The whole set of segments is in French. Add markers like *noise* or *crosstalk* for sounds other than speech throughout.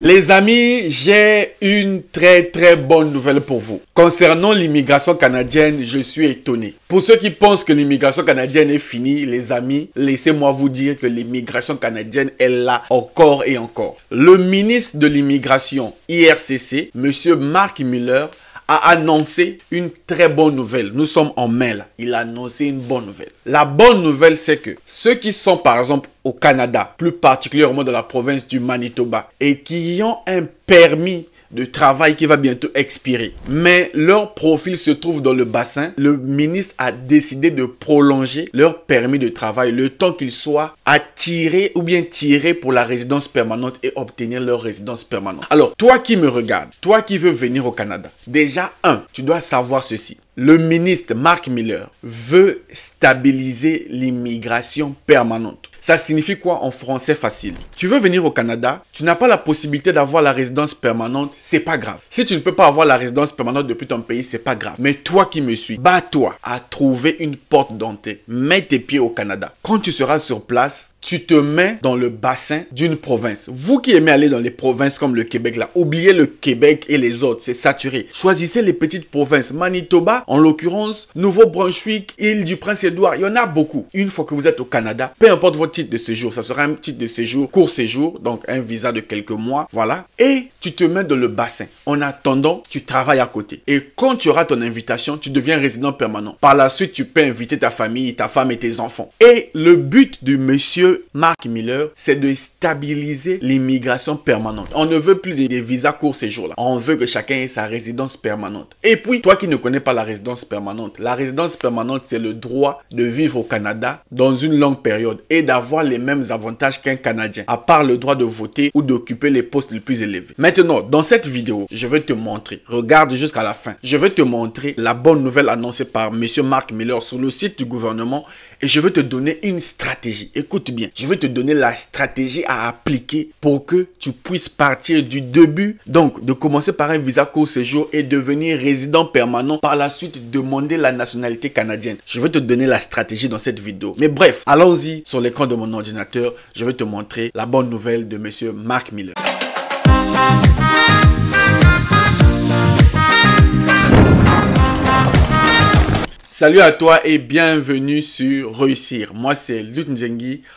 Les amis, j'ai une très très bonne nouvelle pour vous. Concernant l'immigration canadienne, je suis étonné. Pour ceux qui pensent que l'immigration canadienne est finie, les amis, laissez-moi vous dire que l'immigration canadienne est là encore et encore. Le ministre de l'immigration IRCC, monsieur Mark Miller, a annoncé une très bonne nouvelle. Nous sommes en mai là. Il a annoncé une bonne nouvelle. La bonne nouvelle, c'est que ceux qui sont par exemple au Canada, plus particulièrement dans la province du Manitoba, et qui ont un permis de travail qui va bientôt expirer. Mais leur profil se trouve dans le bassin. Le ministre a décidé de prolonger leur permis de travail le temps qu'ils soient attirés ou bien tirés pour la résidence permanente et obtenir leur résidence permanente. Alors, toi qui me regardes, toi qui veux venir au Canada, déjà, un, tu dois savoir ceci le ministre Mark Miller veut stabiliser l'immigration permanente. Ça signifie quoi en français facile Tu veux venir au Canada, tu n'as pas la possibilité d'avoir la résidence permanente, c'est pas grave. Si tu ne peux pas avoir la résidence permanente depuis ton pays, c'est pas grave. Mais toi qui me suis, bats-toi à trouver une porte d'entrée. Mets tes pieds au Canada. Quand tu seras sur place, tu te mets dans le bassin d'une province. Vous qui aimez aller dans les provinces comme le Québec, là, oubliez le Québec et les autres, c'est saturé. Choisissez les petites provinces. Manitoba, en l'occurrence, Nouveau-Brunswick, île du Prince-Édouard, il y en a beaucoup. Une fois que vous êtes au Canada, peu importe votre titre de séjour, ça sera un titre de séjour, court séjour, donc un visa de quelques mois, voilà. Et tu te mets dans le bassin. En attendant, tu travailles à côté. Et quand tu auras ton invitation, tu deviens résident permanent. Par la suite, tu peux inviter ta famille, ta femme et tes enfants. Et le but du monsieur Mark Miller, c'est de stabiliser l'immigration permanente. On ne veut plus des visas court séjour là. On veut que chacun ait sa résidence permanente. Et puis, toi qui ne connais pas la résidence permanente, la résidence permanente, c'est le droit de vivre au Canada dans une longue période et d'avoir les mêmes avantages qu'un Canadien, à part le droit de voter ou d'occuper les postes les plus élevés. Maintenant, dans cette vidéo, je vais te montrer, regarde jusqu'à la fin, je vais te montrer la bonne nouvelle annoncée par M. Mark Miller sur le site du gouvernement et je vais te donner une stratégie. Écoute bien, je vais te donner la stratégie à appliquer pour que tu puisses partir du début, donc de commencer par un visa court séjour et devenir résident permanent, par la suite demander la nationalité canadienne. Je vais te donner la stratégie dans cette vidéo. Mais bref, allons-y sur l'écran de mon ordinateur, je vais te montrer la bonne nouvelle de M. Mark Miller. Salut à toi et bienvenue sur Réussir. Moi, c'est Lut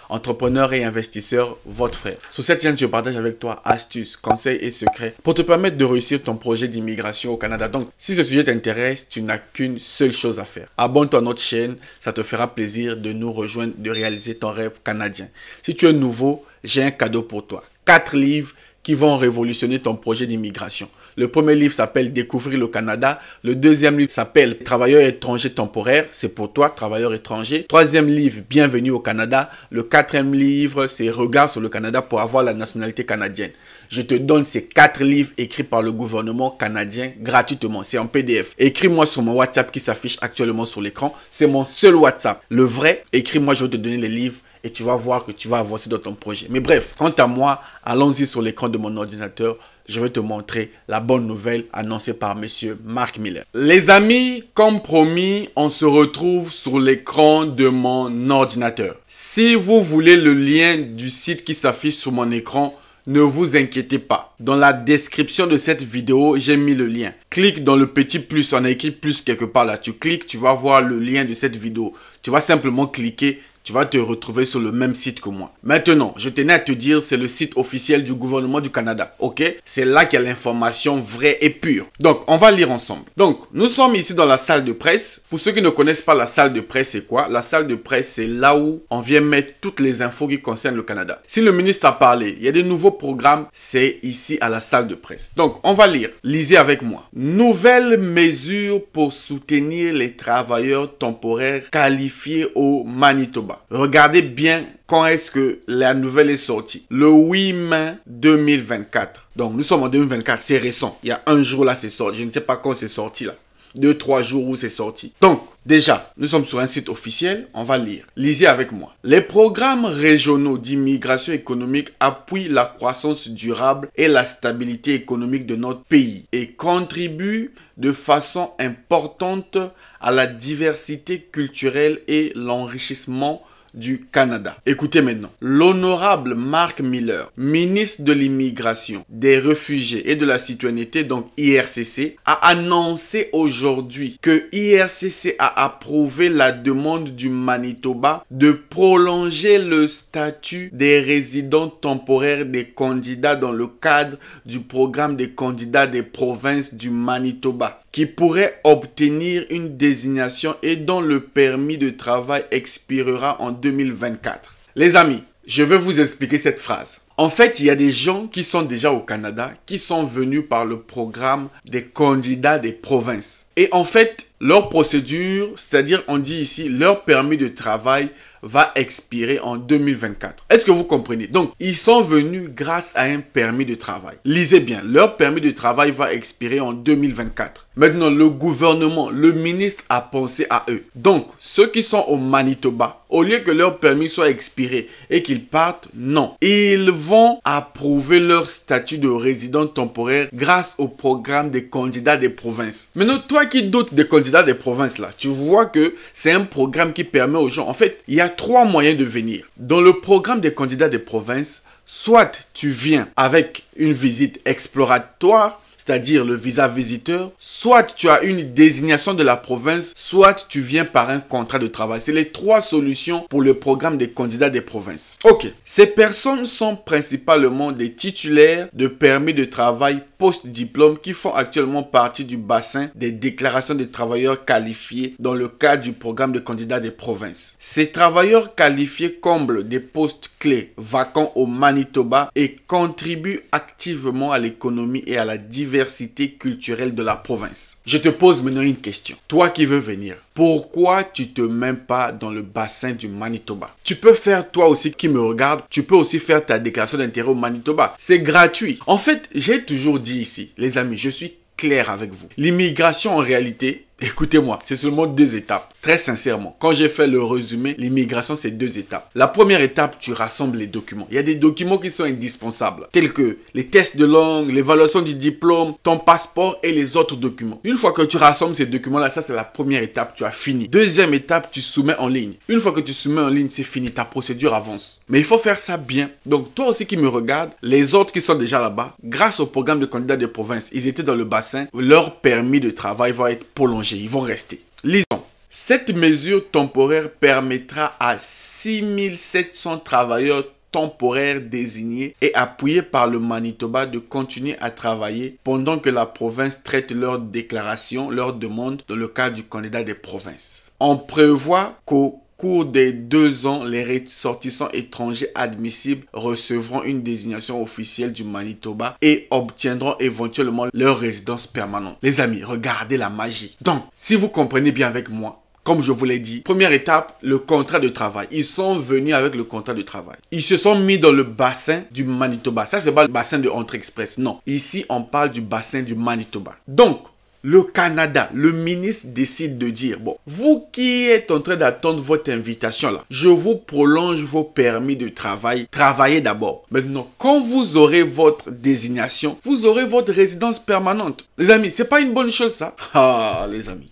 entrepreneur et investisseur, votre frère. Sur cette chaîne, je partage avec toi astuces, conseils et secrets pour te permettre de réussir ton projet d'immigration au Canada. Donc, si ce sujet t'intéresse, tu n'as qu'une seule chose à faire. Abonne-toi à notre chaîne, ça te fera plaisir de nous rejoindre, de réaliser ton rêve canadien. Si tu es nouveau, j'ai un cadeau pour toi. 4 livres qui vont révolutionner ton projet d'immigration. Le premier livre s'appelle Découvrir le Canada. Le deuxième livre s'appelle Travailleur étranger temporaire. C'est pour toi, travailleur étranger. Troisième livre, Bienvenue au Canada. Le quatrième livre, c'est Regard sur le Canada pour avoir la nationalité canadienne. Je te donne ces quatre livres écrits par le gouvernement canadien gratuitement. C'est en PDF. Écris-moi sur mon WhatsApp qui s'affiche actuellement sur l'écran. C'est mon seul WhatsApp. Le vrai, écris-moi, je vais te donner les livres et tu vas voir que tu vas avancer dans ton projet. Mais bref, quant à moi, allons-y sur l'écran de mon ordinateur. Je vais te montrer la bonne nouvelle annoncée par monsieur Mark Miller. Les amis, comme promis, on se retrouve sur l'écran de mon ordinateur. Si vous voulez le lien du site qui s'affiche sur mon écran, ne vous inquiétez pas. Dans la description de cette vidéo, j'ai mis le lien. Clique dans le petit plus, on a écrit plus quelque part là. Tu cliques, tu vas voir le lien de cette vidéo. Tu vas simplement cliquer tu vas te retrouver sur le même site que moi. Maintenant, je tenais à te dire, c'est le site officiel du gouvernement du Canada. Ok C'est là qu'il y a l'information vraie et pure. Donc, on va lire ensemble. Donc, nous sommes ici dans la salle de presse. Pour ceux qui ne connaissent pas la salle de presse, c'est quoi La salle de presse, c'est là où on vient mettre toutes les infos qui concernent le Canada. Si le ministre a parlé, il y a des nouveaux programmes, c'est ici à la salle de presse. Donc, on va lire. Lisez avec moi. Nouvelles mesures pour soutenir les travailleurs temporaires qualifiés au Manitoba. Regardez bien quand est-ce que la nouvelle est sortie. Le 8 mai 2024. Donc nous sommes en 2024, c'est récent. Il y a un jour là, c'est sorti. Je ne sais pas quand c'est sorti là. Deux, trois jours où c'est sorti. Donc, Déjà, nous sommes sur un site officiel, on va lire. Lisez avec moi. Les programmes régionaux d'immigration économique appuient la croissance durable et la stabilité économique de notre pays et contribuent de façon importante à la diversité culturelle et l'enrichissement du Canada. Écoutez maintenant. L'honorable Mark Miller, ministre de l'immigration, des réfugiés et de la citoyenneté, donc IRCC, a annoncé aujourd'hui que IRCC a approuvé la demande du Manitoba de prolonger le statut des résidents temporaires des candidats dans le cadre du programme des candidats des provinces du Manitoba qui pourraient obtenir une désignation et dont le permis de travail expirera en 2024. Les amis, je vais vous expliquer cette phrase. En fait, il y a des gens qui sont déjà au Canada, qui sont venus par le programme des candidats des provinces. Et en fait, leur procédure, c'est-à-dire on dit ici leur permis de travail, va expirer en 2024. Est-ce que vous comprenez Donc, ils sont venus grâce à un permis de travail. Lisez bien, leur permis de travail va expirer en 2024. Maintenant, le gouvernement, le ministre a pensé à eux. Donc, ceux qui sont au Manitoba, au lieu que leur permis soit expiré et qu'ils partent, non. Ils vont approuver leur statut de résident temporaire grâce au programme des candidats des provinces. Maintenant, toi qui doutes des candidats des provinces, là, tu vois que c'est un programme qui permet aux gens, en fait, il y a trois moyens de venir. Dans le programme des candidats des provinces, soit tu viens avec une visite exploratoire, c'est-à-dire le visa visiteur, soit tu as une désignation de la province, soit tu viens par un contrat de travail. C'est les trois solutions pour le programme des candidats des provinces. Ok, ces personnes sont principalement des titulaires de permis de travail post-diplôme qui font actuellement partie du bassin des déclarations de travailleurs qualifiés dans le cadre du programme de candidats des provinces. Ces travailleurs qualifiés comblent des postes clés vacants au Manitoba et contribuent activement à l'économie et à la diversité culturelle de la province. Je te pose maintenant une question. Toi qui veux venir, pourquoi tu te mets pas dans le bassin du Manitoba Tu peux faire toi aussi qui me regarde, tu peux aussi faire ta déclaration d'intérêt au Manitoba. C'est gratuit. En fait, j'ai toujours dit ici, les amis, je suis clair avec vous. L'immigration en réalité, Écoutez-moi, c'est seulement deux étapes. Très sincèrement, quand j'ai fait le résumé, l'immigration, c'est deux étapes. La première étape, tu rassembles les documents. Il y a des documents qui sont indispensables, tels que les tests de langue, l'évaluation du diplôme, ton passeport et les autres documents. Une fois que tu rassembles ces documents-là, ça c'est la première étape, tu as fini. Deuxième étape, tu soumets en ligne. Une fois que tu soumets en ligne, c'est fini, ta procédure avance. Mais il faut faire ça bien. Donc toi aussi qui me regarde, les autres qui sont déjà là-bas, grâce au programme de candidats de province, ils étaient dans le bassin, leur permis de travail va être prolongé ils vont rester. Lisons. Cette mesure temporaire permettra à 6700 travailleurs temporaires désignés et appuyés par le Manitoba de continuer à travailler pendant que la province traite leurs déclarations, leurs demandes dans le cadre du candidat des provinces. On prévoit qu'au cours des deux ans, les ressortissants étrangers admissibles recevront une désignation officielle du Manitoba et obtiendront éventuellement leur résidence permanente. Les amis, regardez la magie. Donc, si vous comprenez bien avec moi, comme je vous l'ai dit, première étape, le contrat de travail. Ils sont venus avec le contrat de travail. Ils se sont mis dans le bassin du Manitoba. Ça, c'est pas le bassin de Entre Express. Non. Ici, on parle du bassin du Manitoba. Donc, le Canada, le ministre décide de dire, bon, vous qui êtes en train d'attendre votre invitation là, je vous prolonge vos permis de travail, travaillez d'abord. Maintenant, quand vous aurez votre désignation, vous aurez votre résidence permanente. Les amis, c'est pas une bonne chose ça *laughs* Ah, les amis.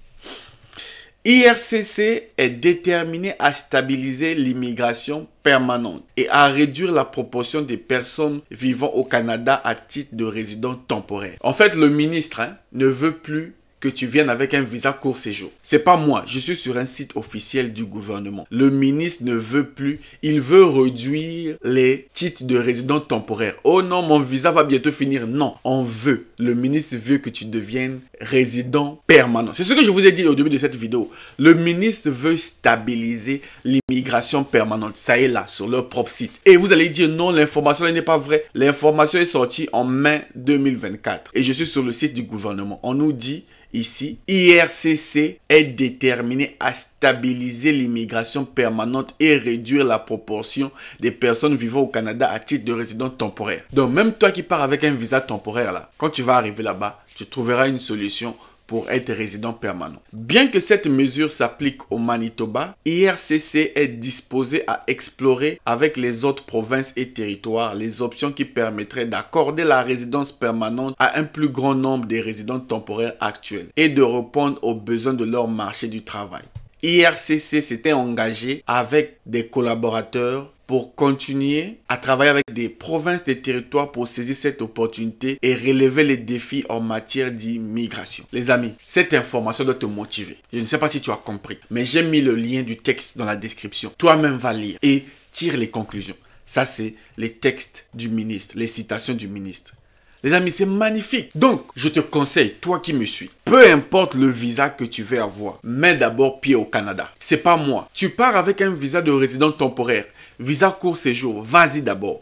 IRCC est déterminé à stabiliser l'immigration permanente et à réduire la proportion des personnes vivant au Canada à titre de résident temporaire. En fait, le ministre hein, ne veut plus que tu viennes avec un visa court séjour. C'est pas moi, je suis sur un site officiel du gouvernement. Le ministre ne veut plus, il veut réduire les titres de résident temporaire. Oh non, mon visa va bientôt finir. Non, on veut le ministre veut que tu deviennes résident permanent. C'est ce que je vous ai dit au début de cette vidéo. Le ministre veut stabiliser l'immigration permanente. Ça est là, sur leur propre site. Et vous allez dire non, l'information n'est pas vraie. L'information est sortie en mai 2024. Et je suis sur le site du gouvernement. On nous dit ici, IRCC est déterminé à stabiliser l'immigration permanente et réduire la proportion des personnes vivant au Canada à titre de résident temporaire. Donc même toi qui pars avec un visa temporaire là, quand tu vas arriver là-bas, tu trouveras une solution pour être résident permanent. Bien que cette mesure s'applique au Manitoba, IRCC est disposé à explorer avec les autres provinces et territoires les options qui permettraient d'accorder la résidence permanente à un plus grand nombre des résidents temporaires actuels et de répondre aux besoins de leur marché du travail. IRCC s'était engagé avec des collaborateurs pour continuer à travailler avec des provinces, des territoires pour saisir cette opportunité et relever les défis en matière d'immigration. Les amis, cette information doit te motiver. Je ne sais pas si tu as compris, mais j'ai mis le lien du texte dans la description. Toi-même va lire et tire les conclusions. Ça, c'est les textes du ministre, les citations du ministre. Les amis, c'est magnifique. Donc, je te conseille, toi qui me suis, peu importe le visa que tu veux avoir, mets d'abord pied au Canada. C'est pas moi. Tu pars avec un visa de résident temporaire, visa court séjour, vas-y d'abord.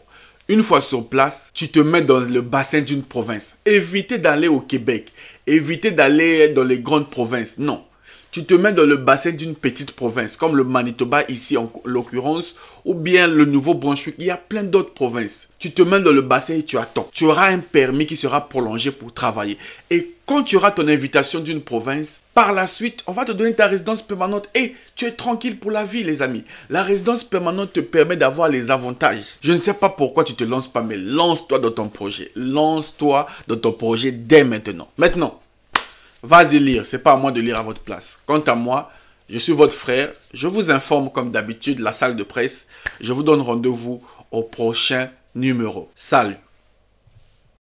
Une fois sur place, tu te mets dans le bassin d'une province. Évitez d'aller au Québec. Évitez d'aller dans les grandes provinces. Non tu te mets dans le bassin d'une petite province, comme le Manitoba ici en l'occurrence, ou bien le nouveau Brunswick, il y a plein d'autres provinces. Tu te mets dans le bassin et tu attends. Tu auras un permis qui sera prolongé pour travailler. Et quand tu auras ton invitation d'une province, par la suite, on va te donner ta résidence permanente et tu es tranquille pour la vie, les amis. La résidence permanente te permet d'avoir les avantages. Je ne sais pas pourquoi tu te lances pas, mais lance-toi dans ton projet. Lance-toi dans ton projet dès maintenant. Maintenant, Vas-y lire, c'est pas à moi de lire à votre place. Quant à moi, je suis votre frère. Je vous informe comme d'habitude la salle de presse. Je vous donne rendez-vous au prochain numéro. Salut